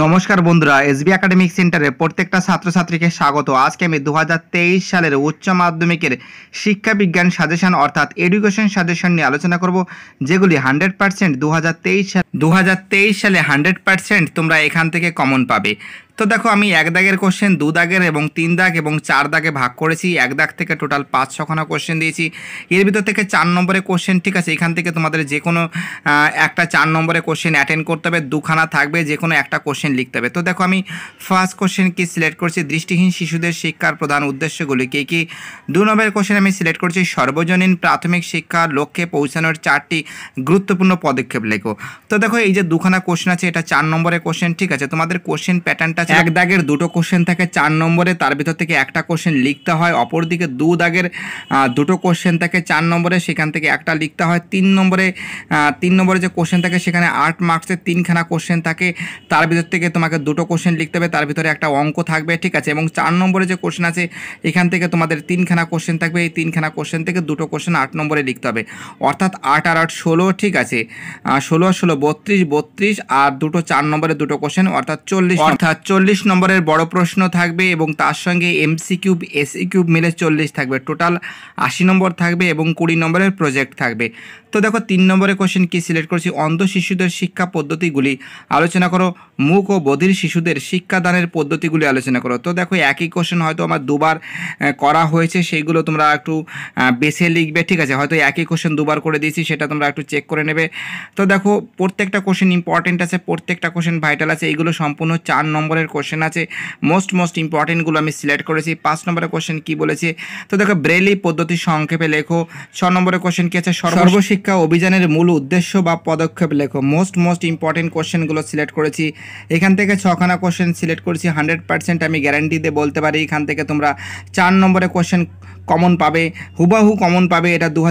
নমস্কার বন্ধুরা SB academic সেন্টারে প্রত্যেকটা ছাত্রছাত্রীকে স্বাগত আজকে আমি দু সালের উচ্চ মাধ্যমিকের শিক্ষা বিজ্ঞান সাজেশন অর্থাৎ এডুকেশন সাজেশন নিয়ে আলোচনা করব যেগুলি হান্ড্রেড পার্সেন্ট দু হাজার তেইশ সালে হান্ড্রেড পার্সেন্ট তোমরা এখান থেকে কমন পাবে তো দেখো আমি এক দাগের কোশ্চেন দু দাগের এবং তিন দাগ এবং চার দাগে ভাগ করেছি এক দাগ থেকে টোটাল পাঁচ ছখানা কোশ্চেন দিয়েছি এর ভিতর থেকে চার নম্বরে কোশ্চেন ঠিক আছে এখান থেকে তোমাদের যে কোনো একটা চার নম্বরে কোশ্চেন অ্যাটেন্ড করতে হবে দুখানা থাকবে যে কোনো একটা কোশ্চেন লিখতে হবে তো দেখো আমি ফার্স্ট কোশ্চেন কি সিলেক্ট করছি দৃষ্টিহীন শিশুদের শিক্ষার প্রধান উদ্দেশ্যগুলি কী কী দু নম্বরের কোশ্চেন আমি সিলেক্ট করছি সর্বজনীন প্রাথমিক শিক্ষার লক্ষ্যে পৌঁছানোর চারটি গুরুত্বপূর্ণ পদক্ষেপ লেখো তো দেখো এই যে দুখানা কোশ্চেন আছে এটা চার নম্বরের কোশ্চেন ঠিক আছে তোমাদের কোশ্চেন প্যাটার্নটা একটা এক দাগের দুটো কোশ্চেন থাকে চার নম্বরে তার ভিতর থেকে একটা কোশ্চেন লিখতে হয় অপরদিকে দু দাগের দুটো কোশ্চেন থাকে চার নম্বরে সেখান থেকে একটা লিখতে হয় তিন নম্বরে তিন নম্বরে যে কোশ্চেন থাকে সেখানে আট মার্কসের তিনখানা কোশ্চেন থাকে তার ভিতর থেকে তোমাকে দুটো কোশ্চেন লিখতে হবে তার ভিতরে একটা অঙ্ক থাকবে ঠিক আছে এবং চার নম্বরে যে কোশ্চেন আছে এখান থেকে তোমাদের তিনখানা কোশ্চেন থাকবে এই তিনখানা কোশ্চেন থেকে দুটো কোশ্চেন আট নম্বরে লিখতে হবে অর্থাৎ আট আর আট ষোলো ঠিক আছে ষোলো ষোলো বত্রিশ বত্রিশ আর দুটো চার নম্বরে দুটো কোশ্চেন অর্থাৎ চল্লিশ অর্থাৎ চল্লিশ নম্বরের বড় প্রশ্ন থাকবে এবং তার সঙ্গে এমসি কিউব এসি কিউব মিলে চল্লিশ থাকবে টোটাল আশি নম্বর থাকবে এবং কুড়ি নম্বরের প্রজেক্ট থাকবে তো দেখো তিন নম্বরের কোশ্চেন কি সিলেক্ট করছি অন্ধ শিশুদের শিক্ষা পদ্ধতিগুলি আলোচনা করো মুখ ও বধির শিশুদের শিক্ষাদানের পদ্ধতিগুলি আলোচনা করো তো দেখো একই কোশ্চেন হয়তো আমার দুবার করা হয়েছে সেইগুলো তোমরা একটু বেছে লিখবে ঠিক আছে হয়তো একই কোশ্চেন দুবার করে দিয়েছি সেটা তোমরা একটু চেক করে নেবে তো দেখো প্রত্যেকটা কোশ্চেন ইম্পর্টেন্ট আছে প্রত্যেকটা কোশ্চেন ভাইটাল আছে এইগুলো সম্পূর্ণ চার নম্বরের ধরনের কোশ্চেন আছে মোস্ট মোস্ট ইম্পর্টেন্টগুলো আমি সিলেক্ট করেছি পাঁচ নম্বরের কোশ্চেন কি বলেছে তো দেখো ব্রেলি পদ্ধতি সংক্ষেপে লেখো ছ নম্বরের কোশ্চেন কি আছে সর্বশিক্ষা অভিযানের মূল উদ্দেশ্য বা পদক্ষেপ লেখো মোস্ট মোস্ট ইম্পর্টেন্ট কোশ্চেনগুলো সিলেক্ট করেছি এখান থেকে ছখানা কোশ্চেন সিলেক্ট করেছি হান্ড্রেড পার্সেন্ট আমি গ্যারান্টি দিয়ে বলতে পারি এখান থেকে তোমরা চার নম্বরের কোশ্চেন কমন পাবে হুবাহু কমন পাবে এটা দু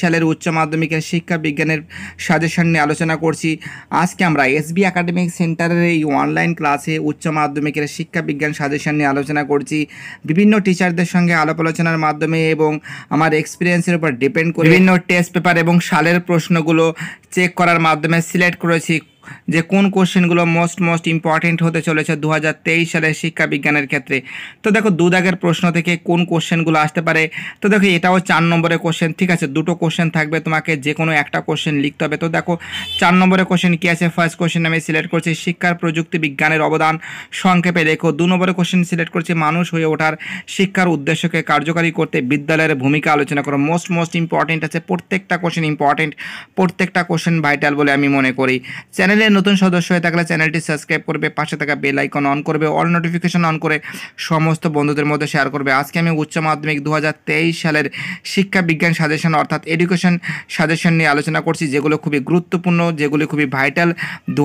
সালের উচ্চ মাধ্যমিকের শিক্ষা বিজ্ঞানের সাজেশন নিয়ে আলোচনা করছি আজকে আমরা এসবি একাডেমিক সেন্টারের এই অনলাইন ক্লাসে উচ্চ মাধ্যমিকের শিক্ষা বিজ্ঞান সাজেশন নিয়ে আলোচনা করছি বিভিন্ন টিচারদের সঙ্গে আলাপ আলোচনার মাধ্যমে এবং আমার এক্সপিরিয়েন্সের উপর ডিপেন্ড করে বিভিন্ন টেস্ট পেপার এবং সালের প্রশ্নগুলো চেক করার মাধ্যমে সিলেক্ট করেছি যে কোন কোশ্চেনগুলো মোস্ট মোস্ট ইম্পর্টেন্ট হতে চলেছে দু সালের শিক্ষা বিজ্ঞানের ক্ষেত্রে তো দেখো দু দাগের প্রশ্ন থেকে কোন কোশ্চেনগুলো আসতে পারে তো দেখো এটাও চার নম্বরের কোশ্চেন ঠিক আছে দুটো কোশ্চেন থাকবে তোমাকে যে কোনো একটা কোশ্চেন লিখতে হবে তো দেখো চার নম্বরের কোশ্চেন কী আছে ফার্স্ট কোশ্চেন আমি সিলেক্ট করছি শিক্ষার প্রযুক্তি বিজ্ঞানের অবদান সংক্ষেপে লেখো দু নম্বরের কোশ্চেন সিলেক্ট করছি মানুষ হয়ে ওঠার শিক্ষার উদ্দেশ্যকে কার্যকারী করতে বিদ্যালয়ের ভূমিকা আলোচনা করো মোস্ট মোস্ট ইম্পর্টেন্ট আছে প্রত্যেকটা কোশ্চেন ইম্পর্টেন্ট প্রত্যেকটা কোশ্চেন ভাইটাল বলে আমি মনে করি চ্যানেল চ্যানেলে নতুন সদস্য হয়ে থাকলে চ্যানেলটি সাবস্ক্রাইব করবে পাশে থাকা বেল আইকন অন করবে অল নোটিফিকেশন অন করে সমস্ত বন্ধুদের মধ্যে শেয়ার করবে আজকে আমি উচ্চ মাধ্যমিক দু সালের শিক্ষা বিজ্ঞান সাজেশন অর্থাৎ এডুকেশন সাজেশন নিয়ে আলোচনা করছি যেগুলো খুবই গুরুত্বপূর্ণ যেগুলি খুবই ভাইটাল দু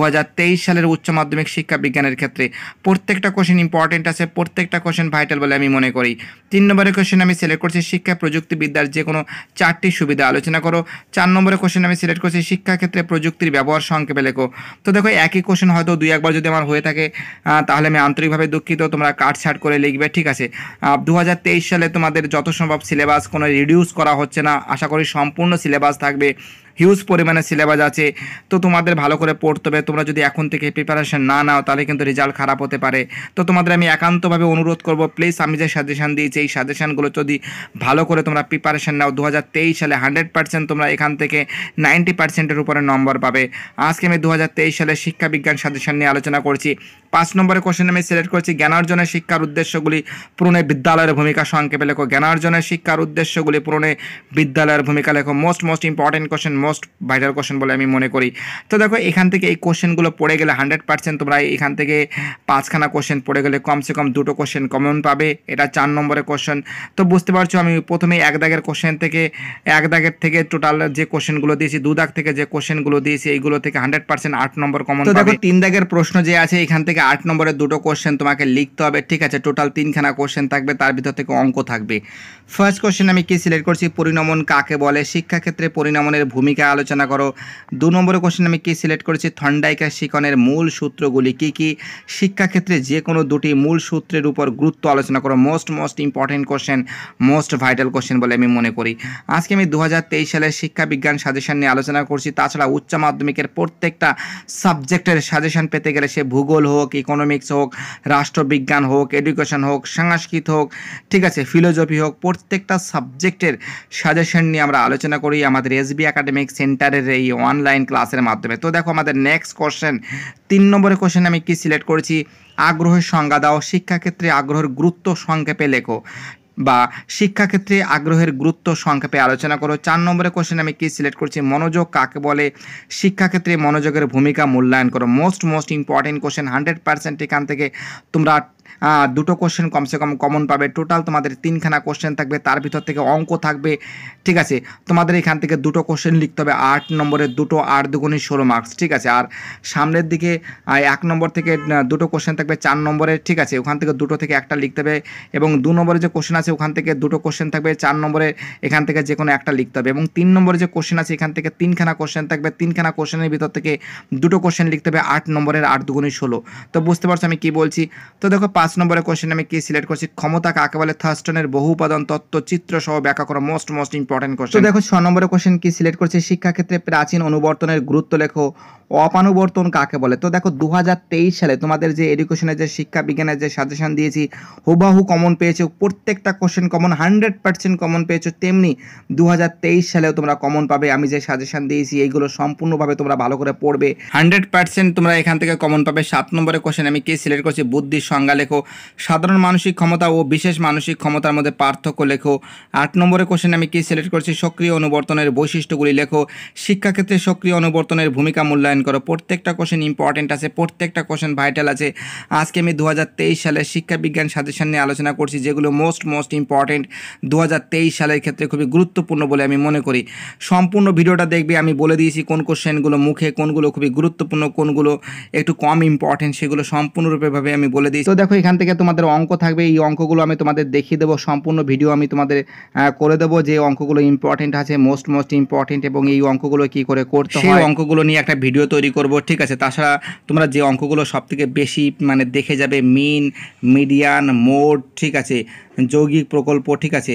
সালের উচ্চ মাধ্যমিক শিক্ষা বিজ্ঞানের ক্ষেত্রে প্রত্যেকটা কোশ্চেন ইম্পর্টেন্ট আছে প্রত্যেকটা কোশ্চেন ভাইটাল বলে আমি মনে করি তিন নম্বরের কোশ্চেন আমি সিলেক্ট করছি শিক্ষা প্রযুক্তিবিদ্যার যে কোনো চারটি সুবিধা আলোচনা করো চার নম্বরের কোশ্চেন আমি সিলেক্ট করছি শিক্ষাক্ষেত্রে প্রযুক্তির ব্যবহার সংক্ষেপে লেখো তো দেখো একই কোশ্চেন হয়তো দুই একবার যদি আমার হয়ে থাকে তাহলে আমি আন্তরিকভাবে দুঃখিত তোমরা কাটছাট করে লিখবে ঠিক আছে দু সালে তোমাদের যত সম্ভব সিলেবাস কোনো রিডিউস করা হচ্ছে না আশা করি সম্পূর্ণ সিলেবাস থাকবে হিউজ পরিমাণে সিলেবাস আছে তো তোমাদের ভালো করে পড়তে হবে তোমরা যদি এখন থেকে প্রিপারেশান না নাও তাহলে কিন্তু রেজাল্ট খারাপ হতে পারে তো তোমাদের আমি একান্তভাবে অনুরোধ করব প্লিজ আমি যে সাজেশান দিয়েছি এই সাজেশানগুলো যদি ভালো করে তোমরা প্রিপারেশান নাও দু সালে হান্ড্রেড পার্সেন্ট তোমরা এখান থেকে নাইনটি পার্সেন্টের উপরে নম্বর পাবে আজকে আমি দু সালে শিক্ষা বিজ্ঞান সাজেশন নিয়ে আলোচনা করছি পাঁচ নম্বরের কোশ্চেন আমি সিলেক্ট করছি জ্ঞানার্জনের শিক্ষার উদ্দেশ্যগুলি পুরনো বিদ্যালয়ের ভূমিকা সংক্ষেপে লেখো জ্ঞানার্জনের শিক্ষার উদ্দেশ্যগুলি পুরনো বিদ্যালয়ের ভূমিকা লেখো most most important question most vital question বলে আমি মনে করি তো দেখো এখান থেকে এই কোশ্চেনগুলো পড়ে গেলে হান্ড্রেড পার্সেন্ট তোমরা এখান থেকে পাঁচখানা কোশ্চেন পড়ে গেলে কমসে কম দুটো কোশ্চেন কমন পাবে এটা চার নম্বরের কোশ্চেন তো বুঝতে পারছো আমি প্রথমে এক দাগের কোশ্চেন থেকে এক দাগের থেকে টোটাল যে কোশ্চেনগুলো দিয়েছি দু দাগ থেকে যে কোশ্চেনগুলো দিয়েছি এইগুলো থেকে হান্ড্রেড পার্সেন্ট আট নম্বর কমন তো দেখো তিন দাগের প্রশ্ন যে আছে এখান থেকে আট নম্বরের দুটো কোশ্চেন তোমাকে লিখতে হবে ঠিক আছে টোটাল তিনখানা কোশ্চেন থাকবে তার ভিতর থেকে অঙ্ক থাকবে ফার্স্ট কোশ্চেন আমি কি সিলেক্ট করছি পরিণমন কাকে বলে শিক্ষাক্ষেত্রে পরিণমনের ভূমিকা থেকে আলোচনা করো দু নম্বর কোশ্চেন আমি কী সিলেক্ট করেছি থন্ডাইকা শিকনের মূল সূত্রগুলি কি কি শিক্ষাক্ষেত্রে যে কোনো দুটি মূল সূত্রের উপর গুরুত্ব আলোচনা করো most most important question most vital question বলে আমি মনে করি আজকে আমি দু সালের শিক্ষা বিজ্ঞান সাজেশন নিয়ে আলোচনা করছি তাছাড়া উচ্চ মাধ্যমিকের প্রত্যেকটা সাবজেক্টের সাজেশন পেতে গেলে সে ভূগোল হোক ইকোনমিক্স হোক রাষ্ট্রবিজ্ঞান হোক এডুকেশন হোক সংস্কৃত হোক ঠিক আছে ফিলোজফি হোক প্রত্যেকটা সাবজেক্টের সাজেশন নিয়ে আমরা আলোচনা করি আমাদের এসবি বি ইলেকট্রনিক সেন্টারের এই অনলাইন ক্লাসের মাধ্যমে তো দেখো আমাদের নেক্সট কোশ্চেন তিন নম্বরের কোশ্চেন আমি কি সিলেক্ট করেছি আগ্রহের সংজ্ঞা দাও শিক্ষাক্ষেত্রে আগ্রহের গুরুত্ব সংক্ষেপে লেখো বা শিক্ষাক্ষেত্রে আগ্রহের গুরুত্ব সংক্ষেপে আলোচনা করো চার নম্বরে কোশ্চেন আমি কি সিলেক্ট করছি মনোযোগ কাকে বলে শিক্ষাক্ষেত্রে মনোযোগের ভূমিকা মূল্যায়ন করো most most important question hundred percent এখান থেকে তোমরা দুটো কোশ্চেন কমসে কম কমন পাবে টোটাল তোমাদের তিনখানা কোশ্চেন থাকবে তার ভিতর থেকে অঙ্ক থাকবে ঠিক আছে তোমাদের এখান থেকে দুটো কোশ্চেন লিখতে হবে আট নম্বরের দুটো আট দুগুণী ষোলো মার্কস ঠিক আছে আর সামনের দিকে এক নম্বর থেকে দুটো কোশ্চেন থাকবে চার নম্বরে ঠিক আছে ওখান থেকে দুটো থেকে একটা লিখতে হবে এবং দু নম্বরে যে কোশ্চেন আছে ওখান থেকে দুটো কোশ্চেন থাকবে চার নম্বরে এখান থেকে যে কোনো একটা লিখতে হবে এবং তিন নম্বরে যে কোশ্চেন আছে এখান থেকে তিনখানা কোশ্চেন থাকবে তিনখানা কোশ্চেনের ভিতর থেকে দুটো কোশ্চেন লিখতে হবে আট নম্বরের আট দুগুণী ষোলো তো বুঝতে পারছো আমি কি বলছি তো দেখো পাঁচ নম্বরের কোশ্চেন আমি কি সিলেক্ট করছি ক্ষমতা কাকে বলে থার্স্টনের বহু উপাদান তত্ত্ব চিত্র সহ ব্যাখ্যা করা মোস্ট মোস্ট ইম্পর্টেন্ট কোয়েশ্চেন দেখো ছ নম্বরের কোশ্চেন কি সিলেক্ট করছি শিক্ষাক্ষেত্রে প্রাচীন অনুবর্তনের গুরুত্ব লেখো অপানুবর্তন কাকে বলে তো দেখো দু সালে তোমাদের যে এডুকেশনের যে শিক্ষা বিজ্ঞানের যে সাজেশন দিয়েছি হুবাহু কমন পেয়েছো প্রত্যেকটা question common hundred percent common পেয়েছো তেমনি দু সালেও তোমরা কমন পাবে আমি যে সাজেশন দিয়েছি এইগুলো সম্পূর্ণভাবে তোমরা ভালো করে পড়বে হান্ড্রেড পার্সেন্ট তোমরা এখান থেকে কমন পাবে সাত নম্বরের কোশ্চেন আমি কে সিলেক্ট করছি বুদ্ধির সংজ্ঞা লেখো সাধারণ মানসিক ক্ষমতা ও বিশেষ মানসিক ক্ষমতার মধ্যে পার্থক্য লেখো আট নম্বরের কোশ্চেন আমি কি সিলেক্ট করছি সক্রিয় অনুবর্তনের বৈশিষ্ট্যগুলি লেখো শিক্ষাক্ষেত্রে সক্রিয় অনুবর্তনের ভূমিকা মূল্যায়ন করো প্রত্যেকটা কোশ্চেন ইম্পর্টেন্ট আছে প্রত্যেকটা কোশ্চেন ভাইটাল আছে আজকে আমি দু সালে শিক্ষা বিজ্ঞান সাজেশন নিয়ে আলোচনা করছি যেগুলো মোস্ট মোস্ট ইম্পর্টেন্ট দু সালের ক্ষেত্রে খুবই গুরুত্বপূর্ণ বলে আমি মনে করি সম্পূর্ণ ভিডিওটা দেখবে আমি বলে দিয়েছি কোন কোশ্চেনগুলো মুখে কোনগুলো খুবই গুরুত্বপূর্ণ কোনগুলো একটু কম ইম্পর্টেন্ট সেগুলো সম্পূর্ণরূপেভাবে আমি বলে দিয়েছি তো দেখো দেখো এখান থেকে তোমাদের অঙ্ক থাকবে এই অঙ্কগুলো আমি তোমাদের দেখিয়ে দেবো সম্পূর্ণ ভিডিও আমি তোমাদের করে দেবো যে অঙ্কগুলো ইম্পর্টেন্ট আছে মোস্ট মোস্ট ইম্পর্টেন্ট এবং এই অঙ্কগুলো কি করে করতে হয় অঙ্কগুলো নিয়ে একটা ভিডিও তৈরি করব ঠিক আছে তাছাড়া তোমরা যে অঙ্কগুলো সবথেকে বেশি মানে দেখে যাবে মিন মিডিয়ান মোড ঠিক আছে যৌগিক প্রকল্প ঠিক আছে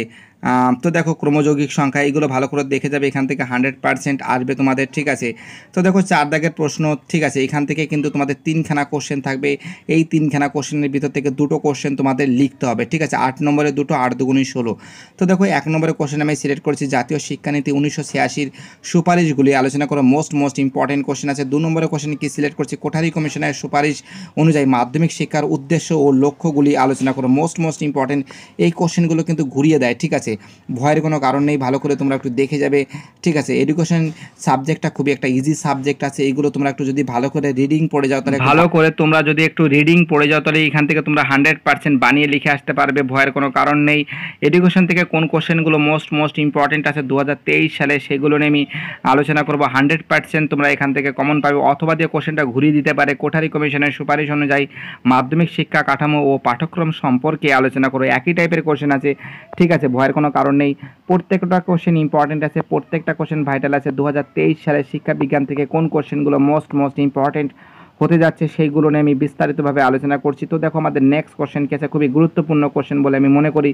তো দেখো ক্রমযৌগিক সংখ্যা এগুলো ভালো করে দেখে যাবে এখান থেকে হান্ড্রেড পার্সেন্ট আসবে তোমাদের ঠিক আছে তো দেখো চার দাগের প্রশ্ন ঠিক আছে এখান থেকে কিন্তু তোমাদের তিনখানা কোশ্চেন থাকবে এই তিনখানা কোশ্চেনের ভিতর থেকে দুটো কোশ্চেন তোমাদের লিখতে হবে ঠিক আছে আট নম্বরে দুটো আট দুগুণি ষোলো তো দেখো এক নম্বরে কোশ্চেন আমি সিলেক্ট করেছি জাতীয় শিক্ষানীতি উনিশশো ছিয়াশির সুপারিশগুলি আলোচনা করো মোস্ট মোস্ট ইম্পর্টেন্ট কোশ্চেন আছে দু নম্বরে কোশ্চেন কি সিলেক্ট করছি কোঠারি কমিশনের সুপারিশ অনুযায়ী মাধ্যমিক শিক্ষার উদ্দেশ্য ও লক্ষ্যগুলি আলোচনা করো মোস্ট মোস্ট ইম্পর্টেন্ট এই কোশ্চেনগুলো কিন্তু ঘুরিয়ে দেয় ঠিক আছে আছে ভয়ের কোনো কারণ নেই ভালো করে তোমরা একটু দেখে যাবে ঠিক আছে এডুকেশন সাবজেক্টটা খুবই একটা ইজি সাবজেক্ট আছে এগুলো তোমরা একটু যদি ভালো করে রিডিং পড়ে যাও তাহলে ভালো করে তোমরা যদি একটু রিডিং পড়ে যাও তাহলে এখান থেকে তোমরা হান্ড্রেড পার্সেন্ট বানিয়ে লিখে আসতে পারবে ভয়ের কোনো কারণ নেই এডুকেশন থেকে কোন কোশ্চেনগুলো মোস্ট মোস্ট ইম্পর্টেন্ট আছে দু সালে সেগুলো নিয়ে আমি আলোচনা করবো হান্ড্রেড পার্সেন্ট তোমরা এখান থেকে কমন পাবে অথবা দিয়ে কোশ্চেনটা ঘুরিয়ে দিতে পারে কোঠারি কমিশনের সুপারিশ অনুযায়ী মাধ্যমিক শিক্ষা কাঠামো ও পাঠ্যক্রম সম্পর্কে আলোচনা করো একই টাইপের কোশ্চেন আছে ঠিক আছে ভয়ের কোনো কোনো কারণ নেই প্রত্যেকটা কোশ্চেন ইম্পর্টেন্ট আছে প্রত্যেকটা কোশ্চেন ভাইটাল আছে দু সালের শিক্ষা বিজ্ঞান থেকে কোন কোশ্চেনগুলো মোস্ট মোস্ট ইম্পর্টেন্ট হতে যাচ্ছে সেইগুলো নিয়ে আমি বিস্তারিতভাবে আলোচনা করছি তো দেখো আমাদের নেক্সট কোশ্চেন কী আছে খুবই গুরুত্বপূর্ণ কোশ্চেন বলে আমি মনে করি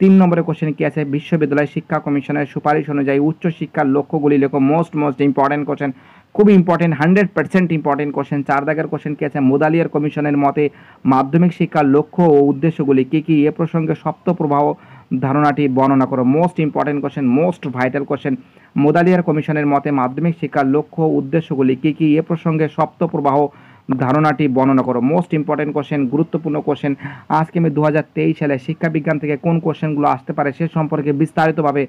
তিন নম্বরের কোশ্চেন কী আছে বিশ্ববিদ্যালয় শিক্ষা কমিশনের সুপারিশ অনুযায়ী উচ্চশিক্ষার লক্ষ্যগুলি লেখো মোস্ট মোস্ট ইম্পর্টেন্ট কোশ্চেন খুব important hundred percent important question চার দাগের কোশ্চেন কী আছে মোদালিয়ার কমিশনের মতে মাধ্যমিক শিক্ষার লক্ষ্য ও উদ্দেশ্যগুলি কী কী এ প্রসঙ্গে সপ্তপ্রবাহ ধারণাটি বর্ণনা করো most important question most vital question Mudaliar কমিশনের মতে মাধ্যমিক শিক্ষার লক্ষ্য উদ্দেশ্যগুলি কী কী এ প্রসঙ্গে প্রবাহ ধারণাটি বর্ণনা করো মোস্ট ইম্পর্টেন্ট কোশ্চেন গুরুত্বপূর্ণ কোশ্চেন আজকে আমি দু সালে শিক্ষাবিজ্ঞান থেকে কোন কোশ্চেনগুলো আসতে পারে সে সম্পর্কে বিস্তারিতভাবে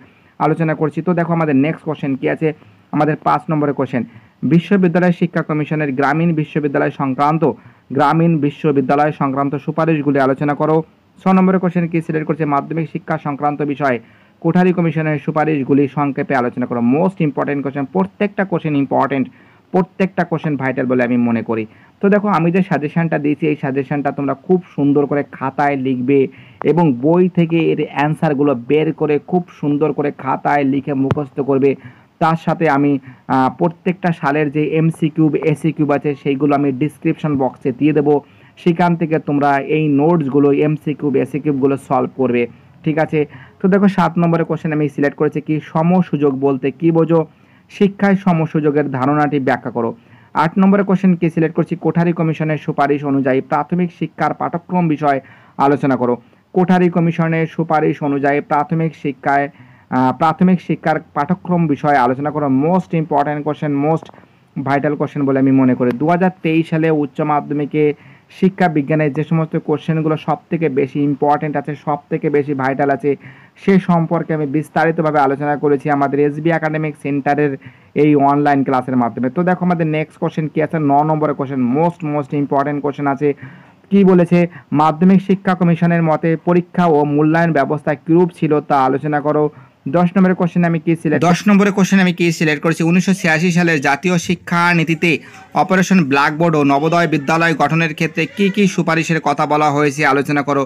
আলোচনা করছি তো দেখো আমাদের নেক্সট কোশ্চেন কী আছে আমাদের পাঁচ নম্বরের কোশ্চেন বিশ্ববিদ্যালয় শিক্ষা কমিশনের গ্রামীণ বিশ্ববিদ্যালয় সংক্রান্ত গ্রামীণ বিশ্ববিদ্যালয় সংক্রান্ত সুপারিশগুলি আলোচনা করো ছ নম্বরের কোশ্চেন কি সিলেক্ট করছে মাধ্যমিক শিক্ষা সংক্রান্ত বিষয় কোঠারি কমিশনের সুপারিশগুলি সংক্ষেপে আলোচনা করো মোস্ট ইম্পর্টেন্ট কোশ্চেন প্রত্যেকটা কোশ্চেন ইম্পর্টেন্ট প্রত্যেকটা কোশ্চেন ভাইটাল বলে আমি মনে করি তো দেখো আমি যে সাজেশানটা দিয়েছি এই সাজেশানটা তোমরা খুব সুন্দর করে খাতায় লিখবে এবং বই থেকে এর অ্যান্সারগুলো বের করে খুব সুন্দর করে খাতায় লিখে মুখস্থ করবে তার সাথে আমি প্রত্যেকটা সালের যে এমসি কিউব এসি কিউব আছে সেইগুলো আমি ডিসক্রিপশন বক্সে দিয়ে দেবো সেখান থেকে তোমরা এই নোটসগুলো এমসি কিউব এসি কিউবগুলো সলভ করবে ঠিক আছে তো দেখো সাত নম্বরের কোশ্চেন আমি সিলেক্ট করেছি কি সমসুযোগ বলতে কি বোঝো শিক্ষায় সমসুযোগের ধারণাটি ব্যাখ্যা করো আট নম্বরের কোশ্চেন কি সিলেক্ট করছি কোঠারি কমিশনের সুপারিশ অনুযায়ী প্রাথমিক শিক্ষার পাঠ্যক্রম বিষয়ে আলোচনা করো কোঠারি কমিশনের সুপারিশ অনুযায়ী প্রাথমিক শিক্ষায় প্রাথমিক শিক্ষার পাঠ্যক্রম বিষয়ে আলোচনা করো most important question most vital question বলে আমি মনে করি দু সালে উচ্চ মাধ্যমিকে শিক্ষা বিজ্ঞানের যে সমস্ত কোশ্চেনগুলো সব থেকে বেশি ইম্পর্টেন্ট আছে সব থেকে বেশি ভাইটাল আছে সে সম্পর্কে আমি বিস্তারিতভাবে আলোচনা করেছি আমাদের এসবি একাডেমিক সেন্টারের এই অনলাইন ক্লাসের মাধ্যমে তো দেখো আমাদের নেক্সট কোশ্চেন কী আছে ন নম্বরের question most most important question আছে কি বলেছে মাধ্যমিক শিক্ষা কমিশনের মতে পরীক্ষা ও মূল্যায়ন ব্যবস্থা কীরূপ ছিল তা আলোচনা করো দশ নম্বরের কোশ্চেন আমি কি সিলেক্ট দশ নম্বরের কোশ্চেন আমি কি সিলেক্ট করেছি উনিশশো সালের জাতীয় শিক্ষা নীতিতে অপারেশন ব্ল্যাকবোর্ড ও নবোদয় বিদ্যালয় গঠনের ক্ষেত্রে কি কি সুপারিশের কথা বলা হয়েছে আলোচনা করো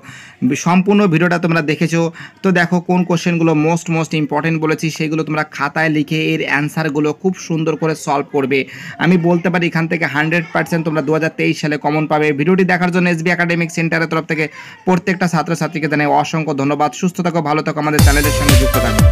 সম্পূর্ণ ভিডিওটা তোমরা দেখেছো তো দেখো কোন কোশ্চেনগুলো মোস্ট মোস্ট ইম্পর্টেন্ট বলেছি সেগুলো তোমরা খাতায় লিখে এর অ্যান্সারগুলো খুব সুন্দর করে সলভ করবে আমি বলতে পারি এখান থেকে হান্ড্রেড পার্সেন্ট তোমরা দু সালে কমন পাবে ভিডিওটি দেখার জন্য এসবি একাডেমিক সেন্টারের তরফ থেকে প্রত্যেকটা ছাত্রছাত্রীকে জানাই অসংখ্য ধন্যবাদ সুস্থ থাকো ভালো থাকো আমাদের চ্যানেলের সঙ্গে যুক্ত থাকো